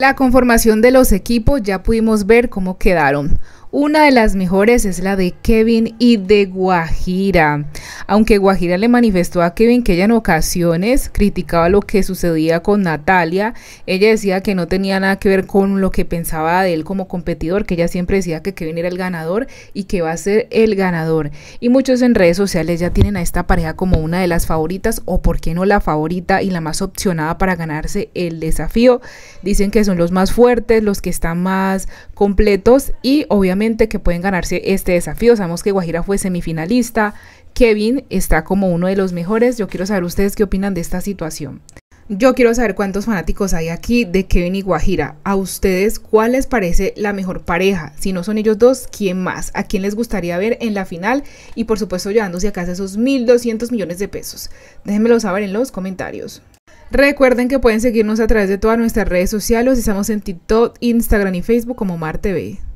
La conformación de los equipos ya pudimos ver cómo quedaron. Una de las mejores es la de Kevin y de Guajira. Aunque Guajira le manifestó a Kevin que ella en ocasiones criticaba lo que sucedía con Natalia, ella decía que no tenía nada que ver con lo que pensaba de él como competidor, que ella siempre decía que Kevin era el ganador y que va a ser el ganador. Y muchos en redes sociales ya tienen a esta pareja como una de las favoritas o por qué no la favorita y la más opcionada para ganarse el desafío. Dicen que son los más fuertes, los que están más completos y obviamente que pueden ganarse este desafío. Sabemos que Guajira fue semifinalista, Kevin está como uno de los mejores. Yo quiero saber ustedes qué opinan de esta situación. Yo quiero saber cuántos fanáticos hay aquí de Kevin y Guajira. A ustedes, ¿cuál les parece la mejor pareja? Si no son ellos dos, ¿quién más? ¿A quién les gustaría ver en la final? Y por supuesto, llevándose a casa esos 1.200 millones de pesos. Déjenmelo saber en los comentarios. Recuerden que pueden seguirnos a través de todas nuestras redes sociales. Estamos en TikTok, Instagram y Facebook como MarTV.